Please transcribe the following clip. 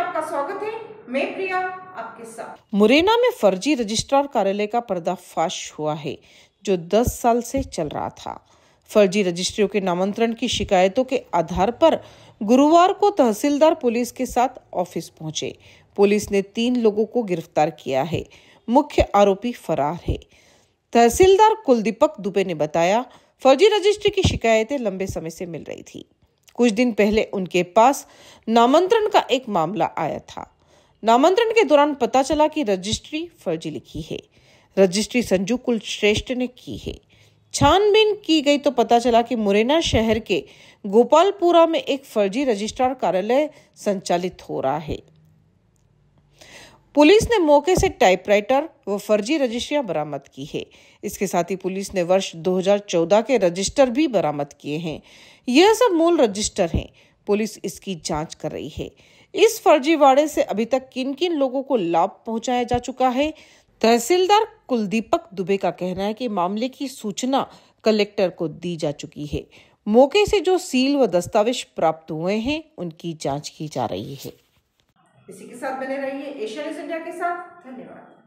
आपका स्वागत है मैं प्रिया आपके साथ मुरैना में फर्जी रजिस्ट्रार कार्यालय का पर्दाफाश हुआ है जो 10 साल से चल रहा था फर्जी रजिस्ट्रियों के नामांतरण की शिकायतों के आधार पर गुरुवार को तहसीलदार पुलिस के साथ ऑफिस पहुंचे पुलिस ने तीन लोगों को गिरफ्तार किया है मुख्य आरोपी फरार है तहसीलदार कुलदीपक दुबे ने बताया फर्जी रजिस्ट्री की शिकायतें लंबे समय से मिल रही थी कुछ दिन पहले उनके पास नामांतरण का एक मामला आया था नामांतरण के दौरान पता चला कि रजिस्ट्री फर्जी लिखी है रजिस्ट्री संजू कुलश्रेष्ठ ने की है छानबीन की गई तो पता चला कि मुरैना शहर के गोपालपुरा में एक फर्जी रजिस्ट्रार कार्यालय संचालित हो रहा है पुलिस ने मौके से टाइपराइटर व फर्जी रजिस्ट्रियां बरामद की है इसके साथ ही पुलिस ने वर्ष 2014 के रजिस्टर भी बरामद किए हैं यह सब मूल रजिस्टर हैं पुलिस इसकी जांच कर रही है इस फर्जीवाड़े से अभी तक किन किन लोगों को लाभ पहुंचाया जा चुका है तहसीलदार कुलदीपक दुबे का कहना है कि मामले की सूचना कलेक्टर को दी जा चुकी है मौके से जो सील व दस्तावेज प्राप्त हुए हैं उनकी जांच की जा रही है इसी के साथ बने रहिए एशियन न्यूज इंडिया के साथ धन्यवाद